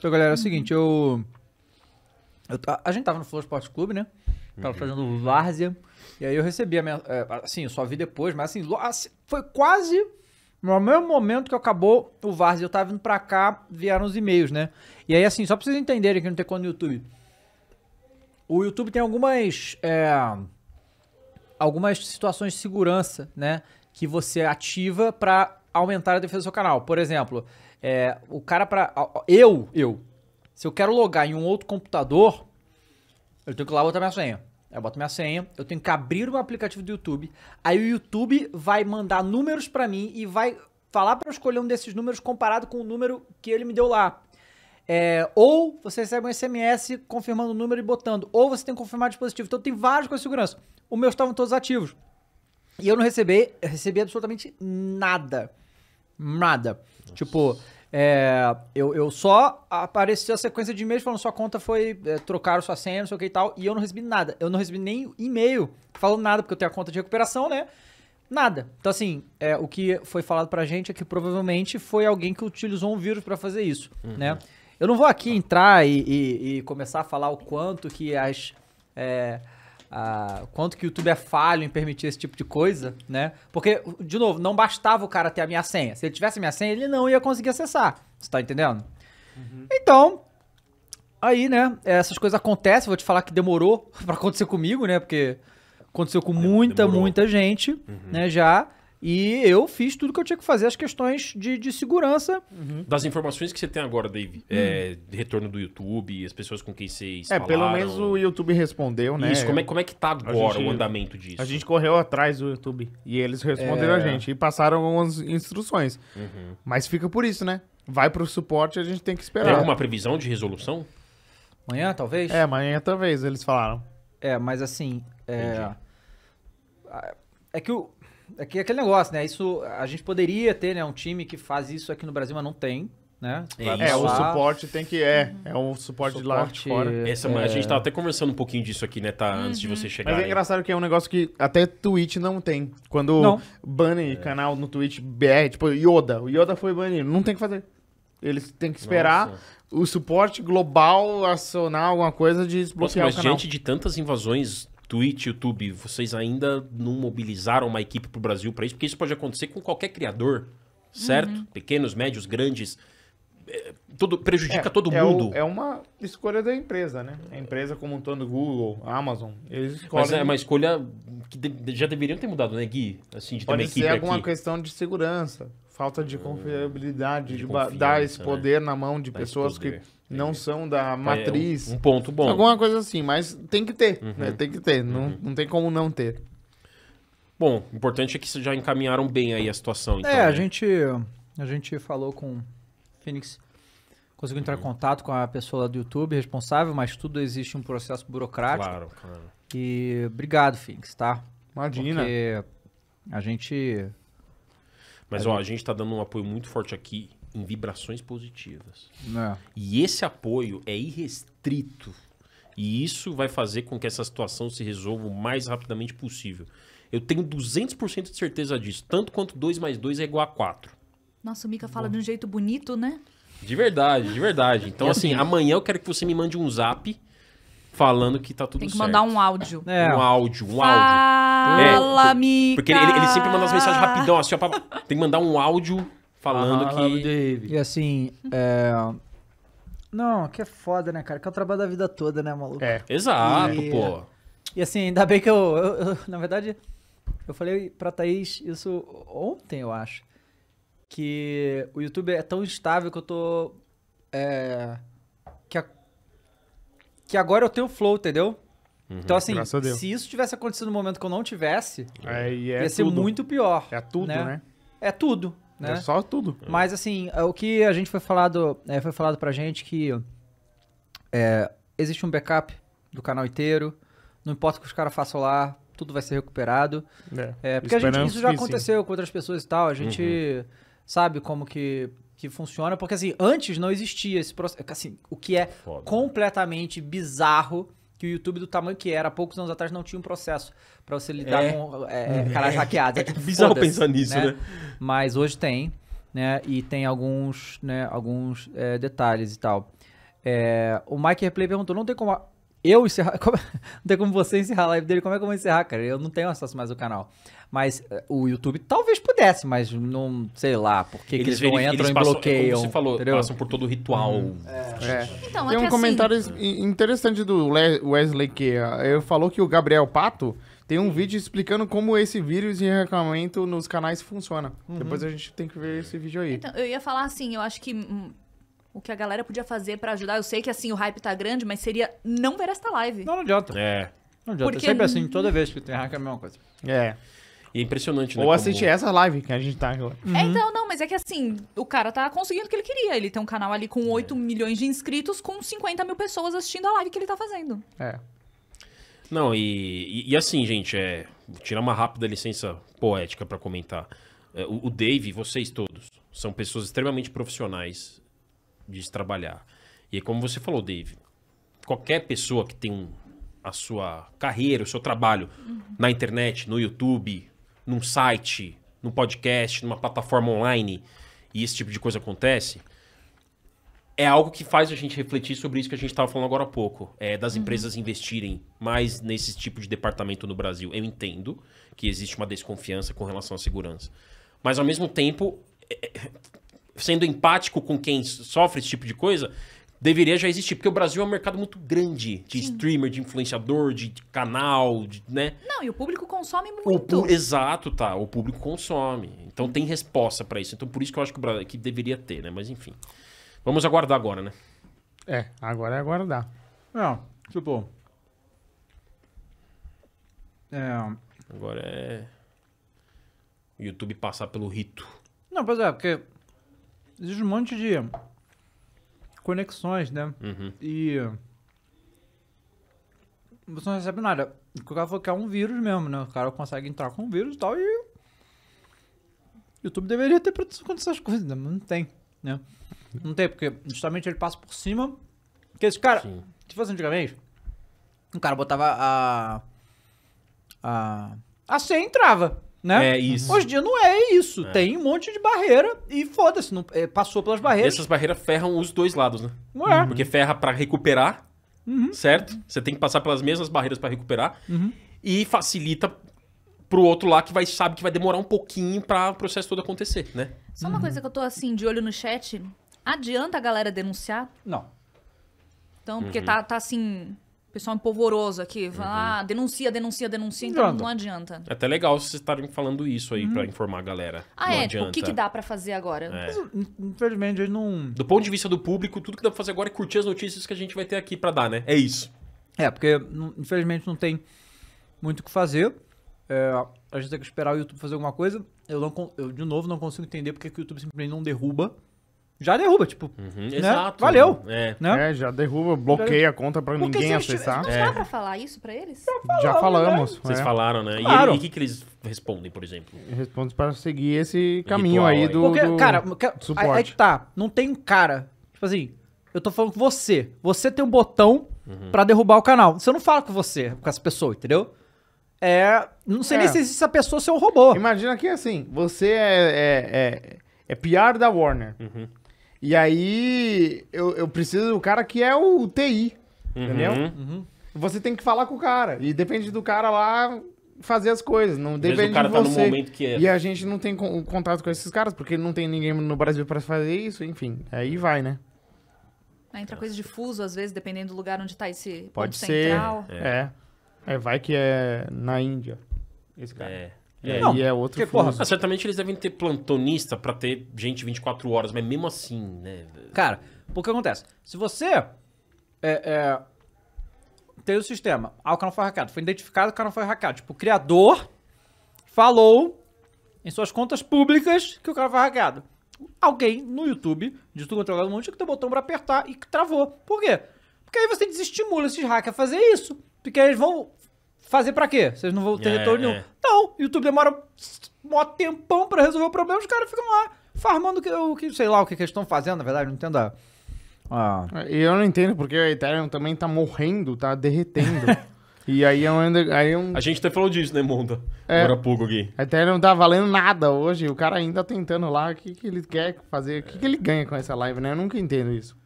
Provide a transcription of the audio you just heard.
Então, galera, é o uhum. seguinte, eu. eu a gente tava no Flow Sports Clube, né? Tava uhum. fazendo várzea. E aí eu recebi a minha. é, assim, eu só vi depois, mas assim, assim, foi quase no mesmo momento que acabou o várzea. Eu tava vindo pra cá, vieram os e-mails, né? E aí, assim, só pra vocês entenderem que não tem quando no YouTube. O YouTube tem algumas. é, algumas situações de segurança, né? Que você ativa pra aumentar a defesa do seu canal. Por exemplo, é, o cara para eu, eu, se eu quero logar em um outro computador, eu tenho que ir lá botar minha senha. Eu boto minha senha, eu tenho que abrir o aplicativo do YouTube. Aí o YouTube vai mandar números para mim e vai falar para eu escolher um desses números comparado com o número que ele me deu lá. É, ou você recebe um SMS confirmando o número e botando, ou você tem que confirmar o dispositivo. Então tem vários com a segurança. Os meus estavam todos ativos. E eu não recebi, eu recebi absolutamente nada. Nada. Nossa. Tipo, é, eu, eu só apareceu a sequência de e-mails falando sua conta foi. É, trocaram sua senha, não sei o que e tal. E eu não recebi nada. Eu não recebi nem e-mail falando nada, porque eu tenho a conta de recuperação, né? Nada. Então, assim, é, o que foi falado pra gente é que provavelmente foi alguém que utilizou um vírus para fazer isso, uhum. né? Eu não vou aqui entrar e, e, e, começar a falar o quanto que as. É, a, ah, quanto que o YouTube é falho em permitir esse tipo de coisa, né? Porque, de novo, não bastava o cara ter a minha senha. Se ele tivesse a minha senha, ele não ia conseguir acessar. Você tá entendendo? Uhum. Então, aí, né, essas coisas acontecem. Vou te falar que demorou para acontecer comigo, né? Porque aconteceu com muita, demorou. muita gente, uhum. né, já. E eu fiz tudo que eu tinha que fazer, as questões de, de segurança. Uhum. Das informações que você tem agora, Dave, uhum. é, retorno do YouTube, as pessoas com quem vocês É, pelo menos o YouTube respondeu, né? Isso, como é, como é que tá agora gente, o andamento disso? A gente correu atrás do YouTube e eles responderam é... a gente e passaram algumas instruções. Uhum. Mas fica por isso, né? Vai pro suporte a gente tem que esperar. Tem alguma previsão de resolução? Amanhã, talvez? É, amanhã talvez, eles falaram. É, mas assim... É, é que o é aquele negócio, né? Isso a gente poderia ter, né, um time que faz isso aqui no Brasil, mas não tem. Né? É, o suporte tem que é, é um suporte, suporte de lá de fora. Essa, é... A gente tava até conversando um pouquinho disso aqui, né, tá, uhum. antes de uhum. você chegar. Mas é engraçado que é um negócio que até Twitch não tem. Quando não. banem é. canal no Twitch BR, tipo Yoda, o Yoda foi banido, não tem o que fazer. Eles têm que esperar Nossa. o suporte global acionar alguma coisa de desbloquear Nossa, mas o canal. diante de tantas invasões Twitch, YouTube, vocês ainda não mobilizaram uma equipe para o Brasil para isso, porque isso pode acontecer com qualquer criador, certo? Uhum. Pequenos, médios, grandes. É, todo, prejudica é, todo é mundo. O, é uma escolha da empresa, né? A empresa como um todo, Google, Amazon, eles escolhem... Mas é uma escolha que de, já deveriam ter mudado, né, Gui? Assim, de Pode ser alguma aqui. questão de segurança, falta de confiabilidade, de, de dar esse poder né? na mão de dar pessoas que não são da matriz. É, um, um, ponto bom. Alguma coisa assim, mas tem que ter, uhum. né? Tem que ter, uhum. não, não tem como não ter. Bom, o importante é que vocês já encaminharam bem aí a situação. É, então, é, né? a, gente, a gente falou com o Phoenix, conseguiu entrar uhum. em contato com a pessoa lá do YouTube responsável, mas tudo existe um processo burocrático. Claro, claro. E obrigado, Phoenix, tá? Imagina. Porque a gente... Mas, a ó, gente... a gente tá dando um apoio muito forte aqui em vibrações positivas. É. E esse apoio é irrestrito. E isso vai fazer com que essa situação se resolva o mais rapidamente possível. Eu tenho 200% de certeza disso. Tanto quanto 2 mais 2 é igual a 4. Nossa, o Mika fala Bom. de um jeito bonito, né? De verdade, de verdade. Então, assim, assim, amanhã eu quero que você me mande um zap falando que tá tudo certo. Tem que certo. mandar um áudio. É. Um áudio, um Fala, áudio. Fala, é, Mika! Porque ele, ele, sempre manda as mensagens rapidão, assim, ó, pra... tem que mandar um áudio falando ah, que. E assim, é. Não, que é foda, né, cara? Que é o trabalho da vida toda, né, maluco? É. Exato, e... pô. E assim, ainda bem que eu, eu, eu, Na verdade, eu falei pra Thaís isso ontem, eu acho. Que o YouTube é tão instável que eu tô. É. Que, a, que agora eu tenho flow, entendeu? Uhum, então, assim, se isso tivesse acontecido no momento que eu não tivesse, é, é ia tudo. ser muito pior. É tudo, né? né? É tudo né? É só tudo. Mas assim, é, o que a gente foi falado, é, foi falado pra gente que é, existe um backup do canal inteiro, não importa o que os caras façam lá, tudo vai ser recuperado. É, é porque a gente, isso já aconteceu com outras pessoas e tal, a gente uhum. sabe como que que funciona, porque assim, antes não existia esse processo, assim, o que é Foda. completamente bizarro que o YouTube do tamanho que era há poucos anos atrás não tinha um processo para você lidar é. com é, é, uhum. caras é. hackeados. É, tipo, é bizarro pensar nisso, né? né? Mas hoje tem, né? E tem alguns, né, alguns é, detalhes e tal. o Mike Replay perguntou, não tem como eu encerrar. Como, não tem como você encerrar a live dele. Como é que eu vou encerrar, cara? Eu não tenho acesso mais ao canal. Mas eh, o YouTube talvez pudesse, mas não sei lá, porque eles, eles não entram eles passam, e é bloqueiam. você falou, entendeu? passam por todo o ritual. Hum, é. É. Então, tem é um assim... comentário hum. interessante do Wesley que eh, ele falou que o Gabriel Pato tem um vídeo explicando como esse vírus de reclamamento nos canais funciona. Uhum. Depois a gente tem que ver esse vídeo aí. Então, eu ia falar assim, eu acho que hum, o que a galera podia fazer para ajudar. Eu sei que assim o hype tá grande, mas seria não ver esta live. Não, não adianta. É. Não adianta. Porque... É sempre assim, toda vez que tem hack é a mesma coisa. É. E é impressionante, né? Ou assistir como... essa live que a gente tá agora. É, uhum. É, então, não, mas é que assim, o cara tá conseguindo o que ele queria. Ele tem um canal ali com 8 é. milhões de inscritos, com 50 mil pessoas assistindo a live que ele tá fazendo. É. Não, e, e, e assim, gente, é. Vou tirar uma rápida licença poética para comentar. É, o, o Dave, vocês todos, são pessoas extremamente profissionais, de se trabalhar. E como você falou, Dave, qualquer pessoa que tem a sua carreira, o seu trabalho uhum. na internet, no YouTube, num site, num podcast, numa plataforma online, e esse tipo de coisa acontece, é algo que faz a gente refletir sobre isso que a gente estava falando agora há pouco, é das uhum. empresas investirem mais nesse tipo de departamento no Brasil. Eu entendo que existe uma desconfiança com relação à segurança, mas ao mesmo tempo é, é sendo empático com quem sofre esse tipo de coisa, deveria já existir, porque o Brasil é um mercado muito grande de Sim. streamer, de influenciador, de canal, de, né? Não, e o público consome muito. O, exato, tá. O público consome. Então tem resposta para isso. Então por isso que eu acho que, o Brasil, que deveria ter, né? Mas enfim. Vamos aguardar agora, né? É, agora é aguardar. Não, tipo. É... Agora é. O YouTube passar pelo rito. Não, pois é, porque existe um monte de conexões, né? Uhum. E você não recebe nada. O cara falou que é um vírus mesmo, né? O cara consegue entrar com um vírus e tal e. YouTube deveria ter proteção contra essas coisas, né? mas não tem, né? Não tem, porque justamente ele passa por cima. Porque esse cara, Sim. se fosse antigamente, o cara botava a. A. A senha entrava né? É isso. Hoje em dia não é isso. É. Tem um monte de barreira e foda-se, não, é, passou pelas barreiras. E essas barreiras ferram os dois lados, né? é. Porque ferra para recuperar, uhum. certo? Você tem que passar pelas mesmas barreiras para recuperar uhum. e facilita pro outro lá que vai sabe que vai demorar um pouquinho para o processo todo acontecer, né? Só uma uhum. coisa que eu tô assim de olho no chat, adianta a galera denunciar? Não. Então, porque uhum. tá, tá assim, pessoal é polvoroso aqui, fala, uhum. ah, denuncia, denuncia, denuncia, então não, não adianta. É até legal vocês estarem falando isso aí uhum. para informar a galera. Ah, não é? Adianta. Tipo, o que, que dá para fazer agora? É. Mas, infelizmente, não. Do ponto de vista do público, tudo que dá pra fazer agora é curtir as notícias que a gente vai ter aqui para dar, né? É isso. É, porque infelizmente não tem muito o que fazer. É, a gente tem que esperar o YouTube fazer alguma coisa. Eu, não, eu de novo, não consigo entender porque o YouTube simplesmente não derruba já derruba, tipo. Uhum, né? Exato. Valeu. É. Né? é. já derruba, bloqueia a conta pra ninguém acessar. É. Não é. dá pra falar isso pra eles? Já, falamos. Já falamos né? Vocês é. falaram, né? Claro. E o que, que eles respondem, por exemplo? Respondem pra seguir esse caminho aí do, Porque, do Cara, suporte. Aí, tá. Não tem um cara. Tipo assim, eu tô falando com você. Você tem um botão uhum. pra derrubar o canal. Você não fala com você, com essa pessoa, entendeu? É. Não sei é. nem se essa pessoa é um robô. Imagina que assim, você é, é, é, é PR da Warner. Uhum. E aí eu, eu preciso do cara que é o TI, uhum. entendeu? Uhum. Você tem que falar com o cara. E depende do cara lá fazer as coisas. Não depende o cara de você. Tá no momento que é. E a gente não tem contato com esses caras, porque não tem ninguém no Brasil para fazer isso, enfim. Aí vai, né? Entra coisa de fuso, às vezes, dependendo do lugar onde tá esse Pode ser. central. É. é. é. vai que é na Índia, esse cara. É. E não, aí é outro porque, porra, ah, Certamente eles devem ter plantonista para ter gente 24 horas, mas mesmo assim, né? Cara, porque acontece? Se você é, é, tem o sistema, ah, o canal foi hackeado, foi identificado que o canal foi hackeado. Tipo, o criador falou em suas contas públicas que o canal foi hackeado. Alguém no YouTube, de tudo controlado é do mundo, tinha que ter um botão pra apertar e travou. Por quê? Porque aí você desestimula esses hackers a fazer isso. Porque eles vão fazer para quê? Vocês não vão ter é, retorno nenhum. É. Não, YouTube demora um tempão para resolver o problema, os caras ficam lá farmando que, o que, sei lá, o que, que eles estão fazendo, na verdade, não entendo a. Ah. Eu não entendo porque a Ethereum também tá morrendo, tá derretendo. e aí é um, aí é um... A gente até falou disso, né, Monda? É, Agora há pouco aqui. A Ethereum não tá valendo nada hoje. O cara ainda tá tentando lá o que, que ele quer fazer, o que, que ele ganha com essa live, né? Eu nunca entendo isso.